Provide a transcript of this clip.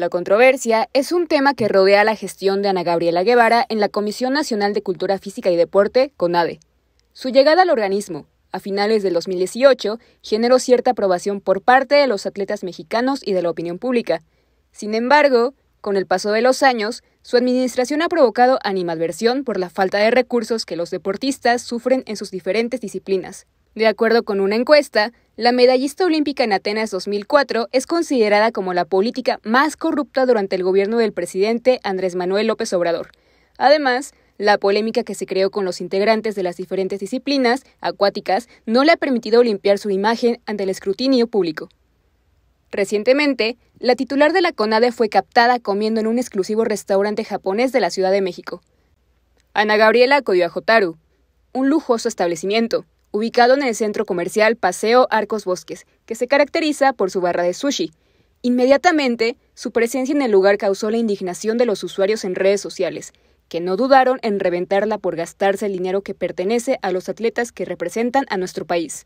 La controversia es un tema que rodea la gestión de Ana Gabriela Guevara en la Comisión Nacional de Cultura Física y Deporte, CONADE. Su llegada al organismo, a finales del 2018, generó cierta aprobación por parte de los atletas mexicanos y de la opinión pública. Sin embargo, con el paso de los años, su administración ha provocado animadversión por la falta de recursos que los deportistas sufren en sus diferentes disciplinas. De acuerdo con una encuesta, la medallista olímpica en Atenas 2004 es considerada como la política más corrupta durante el gobierno del presidente Andrés Manuel López Obrador. Además, la polémica que se creó con los integrantes de las diferentes disciplinas acuáticas no le ha permitido limpiar su imagen ante el escrutinio público. Recientemente, la titular de la CONADE fue captada comiendo en un exclusivo restaurante japonés de la Ciudad de México. Ana Gabriela acudió a Jotaru, un lujoso establecimiento, ubicado en el centro comercial Paseo Arcos Bosques, que se caracteriza por su barra de sushi. Inmediatamente, su presencia en el lugar causó la indignación de los usuarios en redes sociales, que no dudaron en reventarla por gastarse el dinero que pertenece a los atletas que representan a nuestro país.